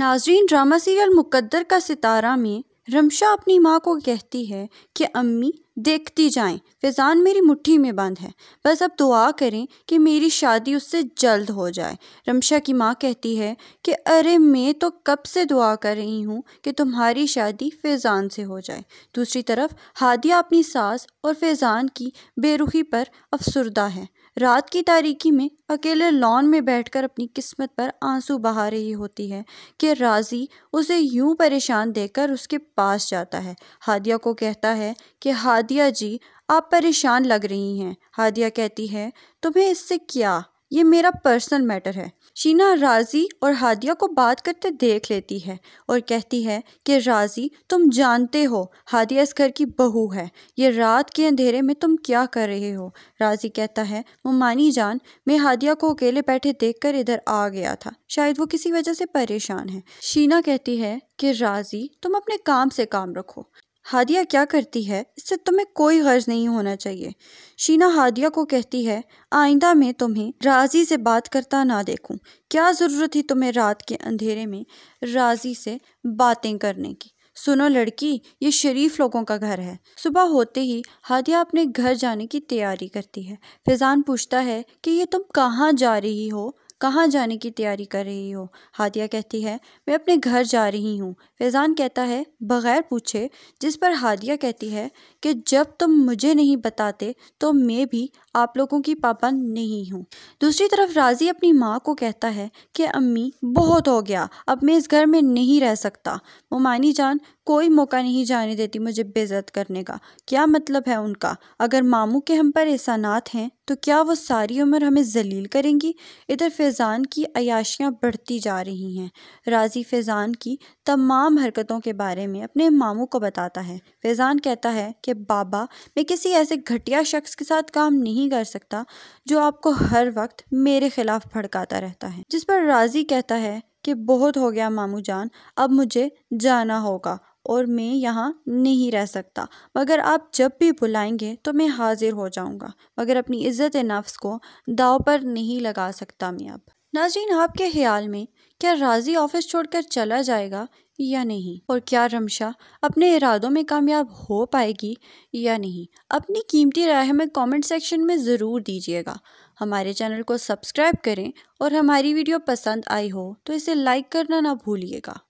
नाजरीन drama serial मुकद्दर का सितारा में रमशा अपनी माँ को कहती है कि अम्मी देखती जाएं फैज़ान मेरी मुट्ठी में बंद है बस अब दुआ करें कि मेरी शादी उससे जल्द हो जाए रमशा की माँ कहती है कि अरे मैं तो कब से दुआ कर रही हूँ कि तुम्हारी शादी फैज़ान से हो जाए दूसरी तरफ हादिया अपनी सास और फैज़ान की बेरुखी पर अफसरदा है रात की तारीकी में अकेले लॉन में बैठकर अपनी किस्मत पर आंसू बहा रही होती है कि राज़ी उसे यूं परेशान देखकर उसके पास जाता है हादिया को कहता है कि हादिया हादिया जी आप परेशान लग रही हैं हादिया कहती है तुम्हें इससे क्या ये मेरा पर्सनल मैटर है शीना राजी और हादिया को बात करते देख लेती है और कहती है कि राजी तुम जानते हो हादिया इस घर की बहू है ये रात के अंधेरे में तुम क्या कर रहे हो राजी कहता है मुमानी जान मैं हादिया को अकेले बैठे देखकर इधर आ गया था शायद वो किसी वजह से परेशान है शीना कहती है कि राजी तुम अपने काम से काम रखो हादिया क्या करती है इससे तुम्हें कोई गर्ज नहीं होना चाहिए शीना हादिया को कहती है आइंदा में तुम्हें राजी से बात करता ना देखूं क्या ज़रूरत थी तुम्हें रात के अंधेरे में राजी से बातें करने की सुनो लड़की ये शरीफ लोगों का घर है सुबह होते ही हादिया अपने घर जाने की तैयारी करती है फिजान पूछता है कि ये तुम कहाँ जा रही हो कहाँ जाने की तैयारी कर रही हो हादिया कहती है मैं अपने घर जा रही हूँ फैज़ान कहता है बग़ैर पूछे जिस पर हादिया कहती है कि जब तुम मुझे नहीं बताते तो मैं भी आप लोगों की पाबंद नहीं हूँ दूसरी तरफ राज़ी अपनी माँ को कहता है कि अम्मी बहुत हो गया अब मैं इस घर में नहीं रह सकता मोमानी जान कोई मौका नहीं जाने देती मुझे बेज़त करने का क्या मतलब है उनका अगर मामू के हम पर एहसानात हैं तो क्या वो सारी उम्र हमें जलील करेंगी इधर फैज़ान की अयाशियाँ बढ़ती जा रही हैं राज़ी फैज़ान की तमाम हरकतों के बारे में अपने मामू को बताता है फैज़ान कहता है कि बाबा मैं किसी ऐसे घटिया शख्स के साथ काम नहीं कर सकता जो आपको हर वक्त मेरे ख़िलाफ़ भड़काता रहता है जिस पर राज़ी कहता है कि बहुत हो गया मामू जान अब मुझे जाना होगा और मैं यहाँ नहीं रह सकता मगर आप जब भी बुलाएंगे तो मैं हाज़िर हो जाऊँगा मगर अपनी इज़्ज़त नफ्स को दाव पर नहीं लगा सकता मैं अब नाजीन आपके ख्याल में क्या राजी ऑफिस छोड़कर चला जाएगा या नहीं और क्या रमशा अपने इरादों में कामयाब हो पाएगी या नहीं अपनी कीमती राय हमें कमेंट सेक्शन में ज़रूर दीजिएगा हमारे चैनल को सब्सक्राइब करें और हमारी वीडियो पसंद आई हो तो इसे लाइक करना ना भूलिएगा